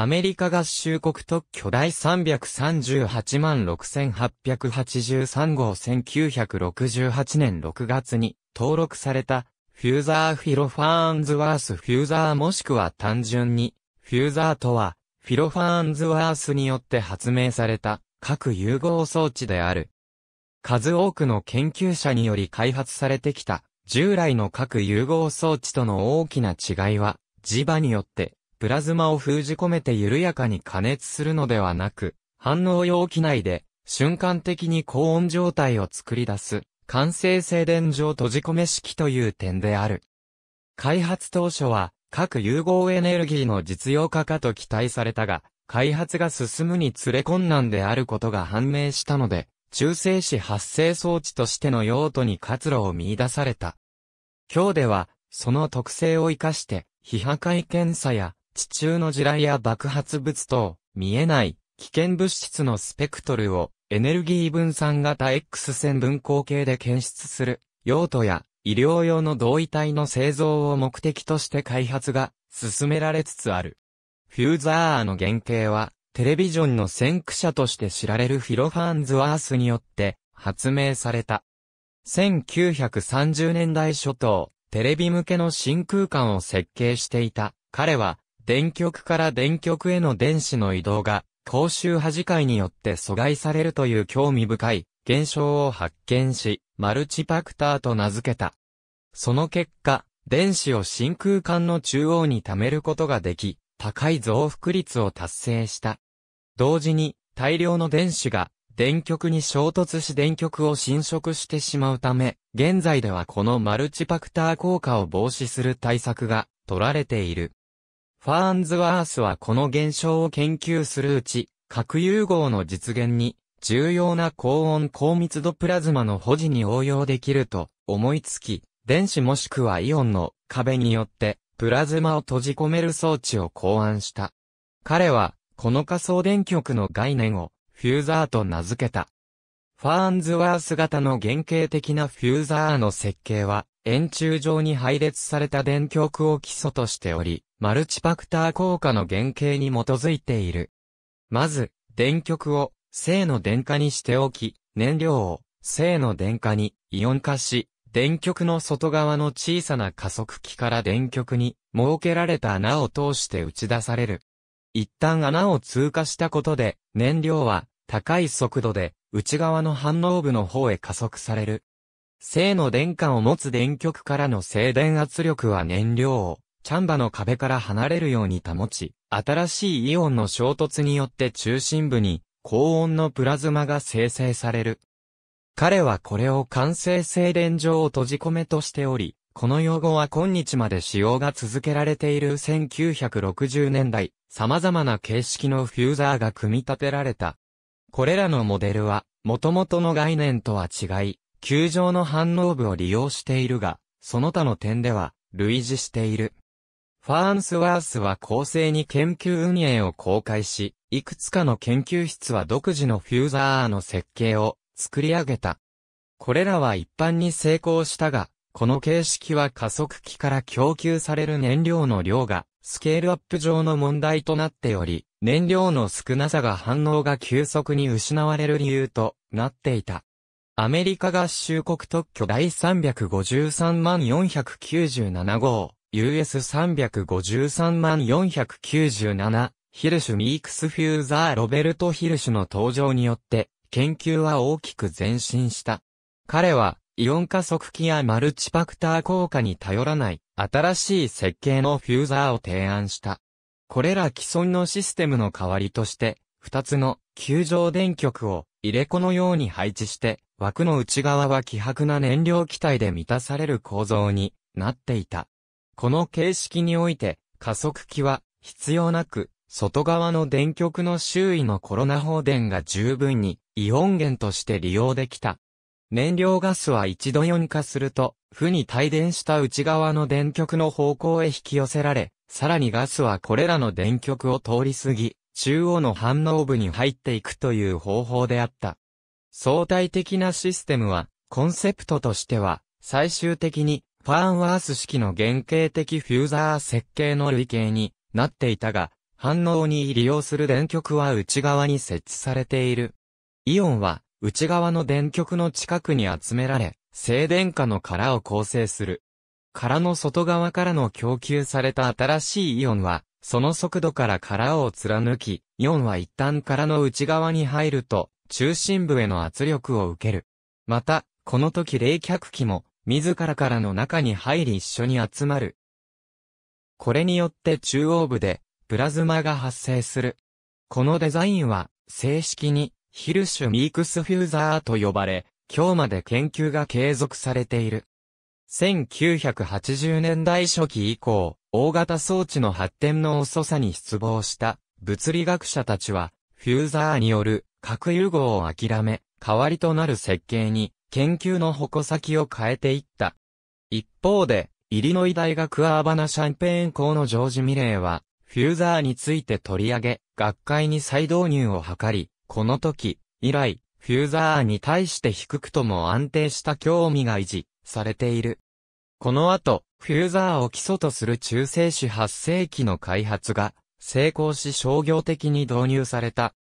アメリカ合衆国特許第338万6883号1968年6月に登録されたフューザーフィロファーンズワースフューザーもしくは単純にフューザーとはフィロファーンズワースによって発明された各融合装置である。数多くの研究者により開発されてきた従来の各融合装置との大きな違いは磁場によってプラズマを封じ込めて緩やかに加熱するのではなく、反応容器内で瞬間的に高温状態を作り出す、完成静電上閉じ込め式という点である。開発当初は、各融合エネルギーの実用化かと期待されたが、開発が進むにつれ困難であることが判明したので、中性子発生装置としての用途に活路を見出された。今日では、その特性を活かして、非破壊検査や地中の地雷や爆発物等、見えない、危険物質のスペクトルを、エネルギー分散型 X 線分光系で検出する、用途や、医療用の同位体の製造を目的として開発が進められつつある。フューザーの原型は、テレビジョンの先駆者として知られるフィロファンズワースによって発明された。1930年代初頭、テレビ向けの真空間を設計していた。彼は、電極から電極への電子の移動が、高周波磁界によって阻害されるという興味深い現象を発見し、マルチパクターと名付けた。その結果、電子を真空管の中央に貯めることができ、高い増幅率を達成した。同時に、大量の電子が電極に衝突し電極を侵食してしまうため、現在ではこのマルチパクター効果を防止する対策が取られている。ファーンズワースはこの現象を研究するうち、核融合の実現に、重要な高温高密度プラズマの保持に応用できると思いつき、電子もしくはイオンの壁によってプラズマを閉じ込める装置を考案した。彼はこの仮想電極の概念をフューザーと名付けた。ファーンズワース型の原型的なフューザーの設計は円柱状に配列された電極を基礎としており、マルチファクター効果の原型に基づいている。まず、電極を正の電荷にしておき、燃料を正の電荷にイオン化し、電極の外側の小さな加速器から電極に設けられた穴を通して打ち出される。一旦穴を通過したことで、燃料は高い速度で内側の反応部の方へ加速される。正の電荷を持つ電極からの静電圧力は燃料をチャンバの壁から離れるように保ち、新しいイオンの衝突によって中心部に高温のプラズマが生成される。彼はこれを完成精錬場を閉じ込めとしており、この用語は今日まで使用が続けられている1960年代、様々な形式のフューザーが組み立てられた。これらのモデルは、元々の概念とは違い、球状の反応部を利用しているが、その他の点では、類似している。ファーンスワースは公正に研究運営を公開し、いくつかの研究室は独自のフューザーの設計を作り上げた。これらは一般に成功したが、この形式は加速器から供給される燃料の量がスケールアップ上の問題となっており、燃料の少なさが反応が急速に失われる理由となっていた。アメリカ合衆国特許第353万497号。US353 万497、ヒルシュ・ミークス・フューザー・ロベルト・ヒルシュの登場によって、研究は大きく前進した。彼は、イオン加速器やマルチパクター効果に頼らない、新しい設計のフューザーを提案した。これら既存のシステムの代わりとして、二つの球状電極を入れ子のように配置して、枠の内側は希薄な燃料気体で満たされる構造になっていた。この形式において、加速器は必要なく、外側の電極の周囲のコロナ放電が十分にイオン源として利用できた。燃料ガスは一度4化すると、負に帯電した内側の電極の方向へ引き寄せられ、さらにガスはこれらの電極を通り過ぎ、中央の反応部に入っていくという方法であった。相対的なシステムは、コンセプトとしては、最終的にファーンワース式の原型的フューザー設計の類型になっていたが、反応に利用する電極は内側に設置されている。イオンは内側の電極の近くに集められ、静電下の殻を構成する。殻の外側からの供給された新しいイオンは、その速度から殻を貫き、イオンは一旦殻の内側に入ると、中心部への圧力を受ける。また、この時冷却器も自らからの中に入り一緒に集まる。これによって中央部で、プラズマが発生する。このデザインは、正式に、ヒルシュミークスフューザーと呼ばれ、今日まで研究が継続されている。1980年代初期以降、大型装置の発展の遅さに失望した物理学者たちは、フューザーによる核融合を諦め、代わりとなる設計に研究の矛先を変えていった。一方で、イリノイ大学アーバナシャンペーン校のジョージ・ミレーは、フューザーについて取り上げ、学会に再導入を図り、この時、以来、フューザーに対して低くとも安定した興味が維持されている。この後、フューザーを基礎とする中性子発生器の開発が成功し商業的に導入された。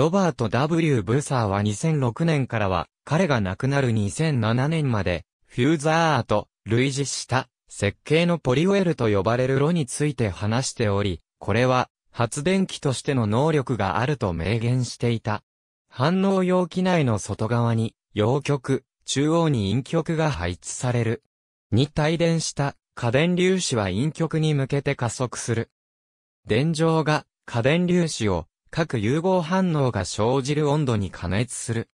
ロバート W. ブーサーは2006年からは、彼が亡くなる2007年まで、フューザーアート、類似した設計のポリウェルと呼ばれる炉について話しており、これは発電機としての能力があると明言していた。反応容器内の外側に陽極、中央に陰極が配置される。に帯電した家電粒子は陰極に向けて加速する。電場が過電粒子を各融合反応が生じる温度に加熱する。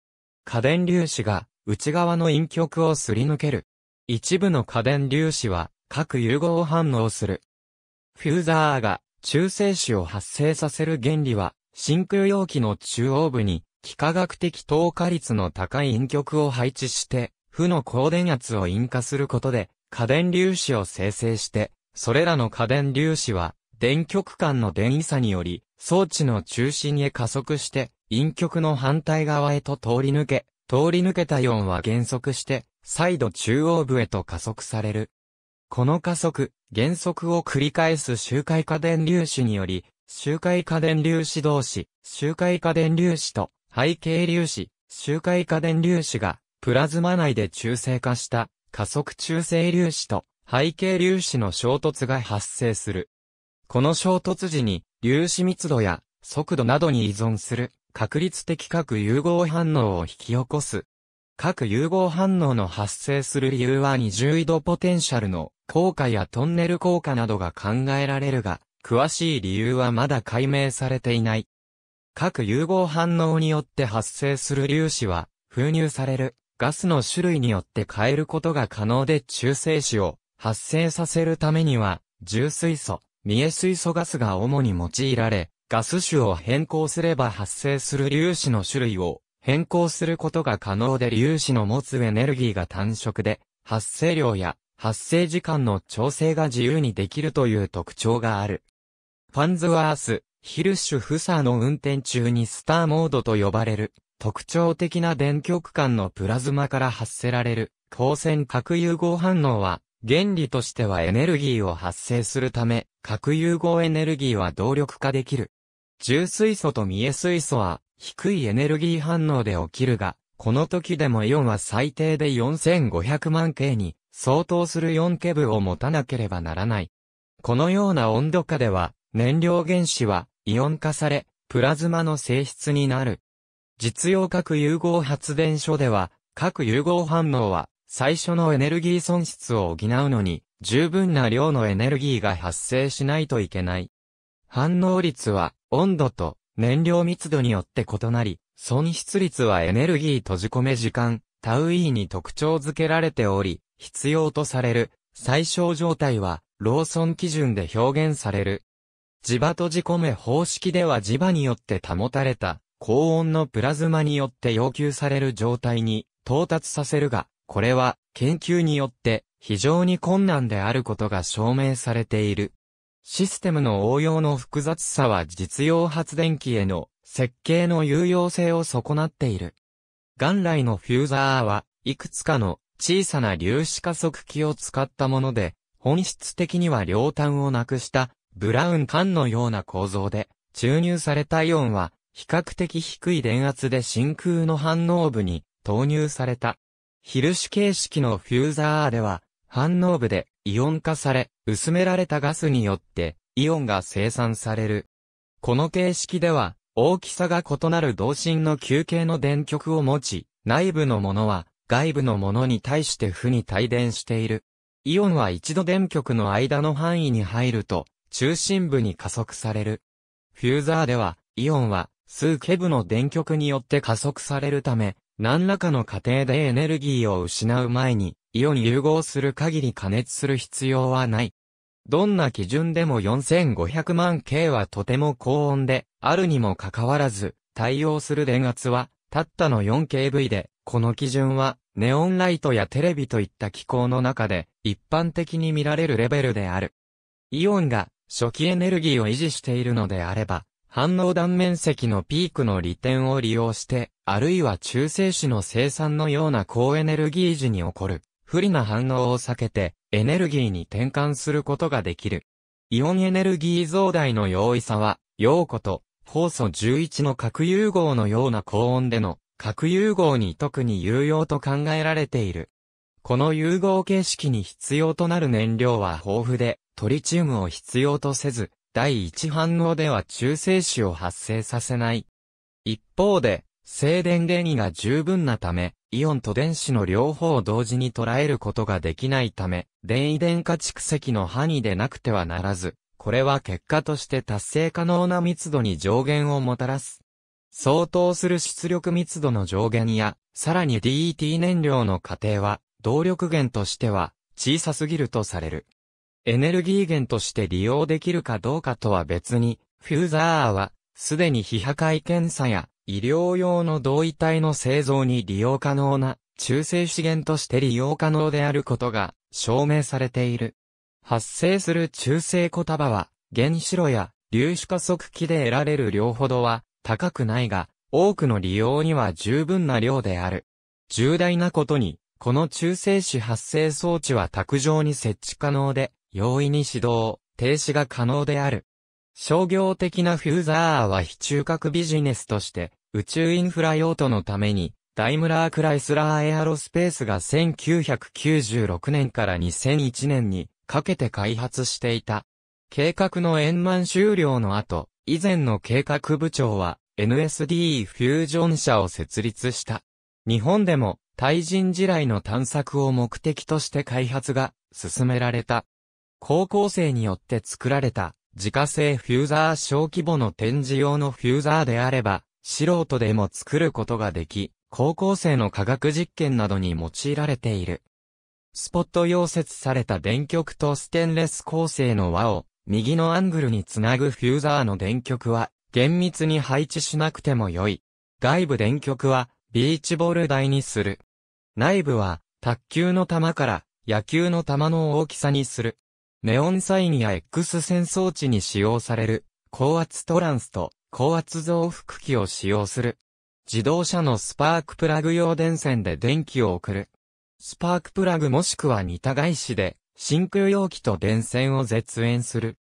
過電粒子が内側の陰極をすり抜ける。一部の過電粒子は各融合反応する。フューザーが中性子を発生させる原理は真空容器の中央部に幾何学的透過率の高い陰極を配置して負の高電圧を引火することで過電粒子を生成してそれらの過電粒子は電極間の電位差により装置の中心へ加速して、陰極の反対側へと通り抜け、通り抜けたイオンは減速して、再度中央部へと加速される。この加速、減速を繰り返す周回過電粒子により、周回過電粒子同士、周回過電粒子と背景粒子、周回過電粒子が、プラズマ内で中性化した加速中性粒子と背景粒子の衝突が発生する。この衝突時に粒子密度や速度などに依存する確率的核融合反応を引き起こす。核融合反応の発生する理由は二重移動ポテンシャルの効果やトンネル効果などが考えられるが、詳しい理由はまだ解明されていない。核融合反応によって発生する粒子は、封入されるガスの種類によって変えることが可能で中性子を発生させるためには、重水素、三重水素ガスが主に用いられ、ガス種を変更すれば発生する粒子の種類を変更することが可能で粒子の持つエネルギーが単色で、発生量や発生時間の調整が自由にできるという特徴がある。ファンズワース、ヒルシュフサーの運転中にスターモードと呼ばれる、特徴的な電極間のプラズマから発せられる、光線核融合反応は、原理としてはエネルギーを発生するため、核融合エネルギーは動力化できる。重水素と見え水素は低いエネルギー反応で起きるが、この時でもイオンは最低で4500万 K に相当する4ケブを持たなければならない。このような温度下では、燃料原子はイオン化され、プラズマの性質になる。実用核融合発電所では、核融合反応は最初のエネルギー損失を補うのに十分な量のエネルギーが発生しないといけない。反応率は温度と燃料密度によって異なり、損失率はエネルギー閉じ込め時間、タウイーに特徴づけられており、必要とされる最小状態はローソン基準で表現される。磁場閉じ込め方式では磁場によって保たれた高温のプラズマによって要求される状態に到達させるが、これは研究によって非常に困難であることが証明されている。システムの応用の複雑さは実用発電機への設計の有用性を損なっている。元来のフューザーは、いくつかの小さな粒子加速器を使ったもので、本質的には両端をなくしたブラウン管のような構造で、注入されたイオンは比較的低い電圧で真空の反応部に投入された。ヒルシュ形式のフューザーでは反応部でイオン化され、薄められたガスによってイオンが生産される。この形式では、大きさが異なる同心の球形の電極を持ち、内部のものは外部のものに対して負に帯電している。イオンは一度電極の間の範囲に入ると、中心部に加速される。フューザーでは、イオンは数ケ部の電極によって加速されるため、何らかの過程でエネルギーを失う前に、イオン融合する限り加熱する必要はない。どんな基準でも4500万 K はとても高温で、あるにもかかわらず、対応する電圧は、たったの 4KV で、この基準は、ネオンライトやテレビといった機構の中で、一般的に見られるレベルである。イオンが、初期エネルギーを維持しているのであれば、反応断面積のピークの利点を利用して、あるいは中性子の生産のような高エネルギー時に起こる不利な反応を避けて、エネルギーに転換することができる。イオンエネルギー増大の容易さは、陽子と、酵素11の核融合のような高温での核融合に特に有用と考えられている。この融合形式に必要となる燃料は豊富で、トリチウムを必要とせず、第一反応では中性子を発生させない。一方で、静電電位が十分なため、イオンと電子の両方を同時に捉えることができないため、電位電化蓄積の範囲でなくてはならず、これは結果として達成可能な密度に上限をもたらす。相当する出力密度の上限や、さらに DET 燃料の過程は、動力源としては、小さすぎるとされる。エネルギー源として利用できるかどうかとは別に、フューザーは、すでに非破壊検査や医療用の同位体の製造に利用可能な中性資源として利用可能であることが証明されている。発生する中性小束は原子炉や粒子加速器で得られる量ほどは高くないが多くの利用には十分な量である。重大なことにこの中性子発生装置は卓上に設置可能で容易に指導、停止が可能である。商業的なフューザーは非中核ビジネスとして、宇宙インフラ用途のために、ダイムラー・クライスラー・エアロスペースが1996年から2001年にかけて開発していた。計画の円満終了の後、以前の計画部長は NSD フュージョン社を設立した。日本でも対人地雷の探索を目的として開発が進められた。高校生によって作られた自家製フューザー小規模の展示用のフューザーであれば、素人でも作ることができ、高校生の科学実験などに用いられている。スポット溶接された電極とステンレス構成の輪を、右のアングルにつなぐフューザーの電極は、厳密に配置しなくても良い。外部電極は、ビーチボール台にする。内部は、卓球の球から野球の球の大きさにする。ネオンサインや X 線装置に使用される、高圧トランスと高圧増幅器を使用する。自動車のスパークプラグ用電線で電気を送る。スパークプラグもしくは似た外資で、真空容器と電線を絶縁する。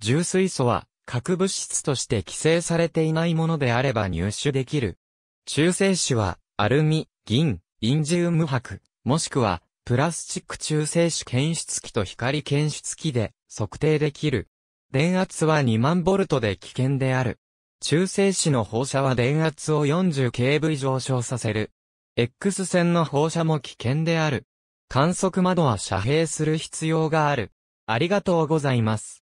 重水素は、核物質として規制されていないものであれば入手できる。中性子は、アルミ、銀、インジウム箔、もしくは、プラスチック中性子検出器と光検出器で測定できる。電圧は2万ボルトで危険である。中性子の放射は電圧を 40kV 上昇させる。X 線の放射も危険である。観測窓は遮蔽する必要がある。ありがとうございます。